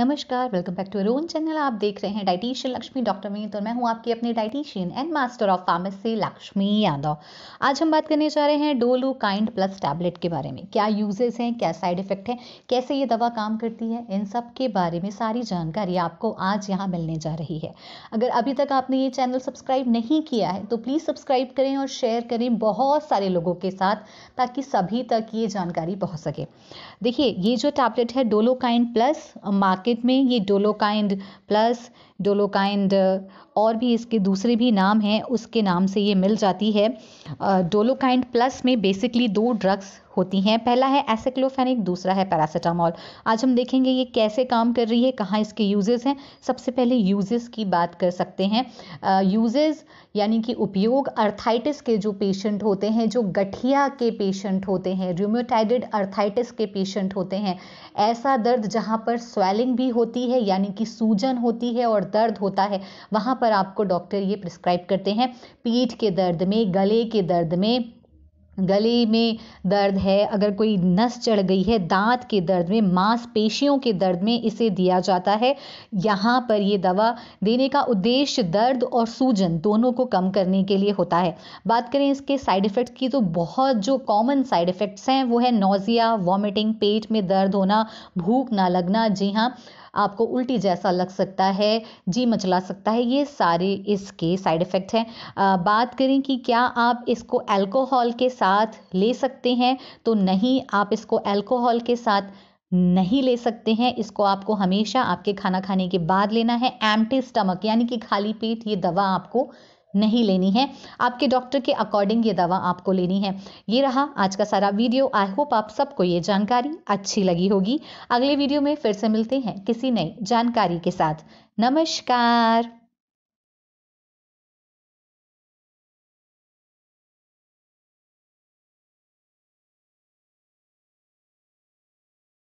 नमस्कार welcome back to अरोन channel आप देख रहे हैं डाइटिशियन लक्ष्मी डॉक्टर मीत और मैं हूं आपकी अपनी dietitian and master of pharmacy Lakshmi Yadav आज हम बात करने जा रहे हैं डोलो काइंड प्लस टैबलेट के बारे में क्या यूजेस हैं क्या साइड इफेक्ट हैं कैसे ये दवा काम करती है इन सब के बारे में सारी जानकारी आपको आज यहाँ मिलने जा रही है अगर अभी तक आपने ये चैनल सब्सक्राइब नहीं किया है तो प्लीज़ सब्सक्राइब करें और शेयर करें बहुत सारे लोगों के साथ ताकि सभी तक ये जानकारी पहुँच सके देखिए ये जो टैबलेट है Dolo kind plus market market में ये डोलोकाइंड प्लस डोलोकाइंड और भी इसके दूसरे भी नाम हैं उसके नाम से ये मिल जाती है डोलोकाइंड प्लस में बेसिकली दो ड्रग्स होती हैं पहला है एसेक्लोफेनिक दूसरा है पैरासीटामॉल आज हम देखेंगे ये कैसे काम कर रही है कहाँ इसके यूजेस हैं सबसे पहले यूजेस की बात कर सकते हैं यूजेस यानी कि उपयोग अर्थाइटिस के जो पेशेंट होते हैं जो गठिया के पेशेंट होते हैं रूमोटाइडेड अर्थाइटिस के पेशेंट होते हैं ऐसा दर्द जहाँ पर स्वेलिंग भी होती है यानी कि सूजन होती है और दर्द होता है वहाँ पर पर आपको डॉक्टर ये प्रिस्क्राइब करते हैं पीठ के दर्द में गले के दर्द में गले में दर्द है अगर कोई नस चढ़ गई है दांत के दर्द में मांसपेशियों के दर्द में इसे दिया जाता है यहाँ पर ये दवा देने का उद्देश्य दर्द और सूजन दोनों को कम करने के लिए होता है बात करें इसके साइड इफ़ेक्ट्स की तो बहुत जो कॉमन साइड इफ़ेक्ट्स हैं वो है नोज़िया वॉमिटिंग पेट में दर्द होना भूख ना लगना जी हाँ आपको उल्टी जैसा लग सकता है जी मचला सकता है ये सारे इसके साइड इफ़ेक्ट हैं बात करें कि क्या आप इसको अल्कोहल के साथ ले सकते हैं तो नहीं आप इसको अल्कोहल के साथ नहीं ले सकते हैं इसको आपको हमेशा आपके खाना खाने के बाद लेना है एम्टी स्टमक यानी कि खाली पेट ये दवा आपको नहीं लेनी है आपके डॉक्टर के अकॉर्डिंग ये दवा आपको लेनी है ये रहा आज का सारा वीडियो आई होप आप सबको ये जानकारी अच्छी लगी होगी अगले वीडियो में फिर से मिलते हैं किसी नई जानकारी के साथ नमस्कार